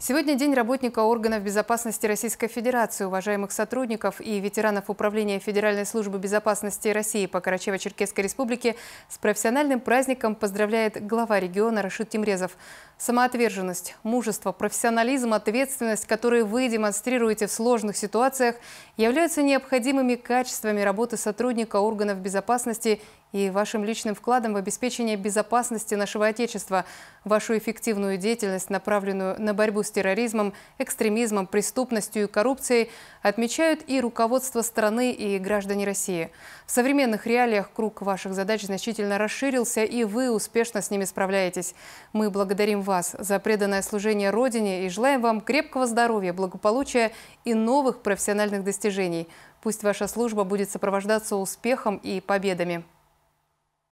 Сегодня День работника органов безопасности Российской Федерации, уважаемых сотрудников и ветеранов Управления Федеральной службы безопасности России по Карачево-Черкесской республике с профессиональным праздником поздравляет глава региона Рашид Тимрезов. Самоотверженность, мужество, профессионализм, ответственность, которые вы демонстрируете в сложных ситуациях, являются необходимыми качествами работы сотрудника органов безопасности и вашим личным вкладом в обеспечение безопасности нашего Отечества. Вашу эффективную деятельность, направленную на борьбу борьбу с терроризмом, экстремизмом, преступностью и коррупцией отмечают и руководство страны, и граждане России. В современных реалиях круг ваших задач значительно расширился, и вы успешно с ними справляетесь. Мы благодарим вас за преданное служение Родине и желаем вам крепкого здоровья, благополучия и новых профессиональных достижений. Пусть ваша служба будет сопровождаться успехом и победами.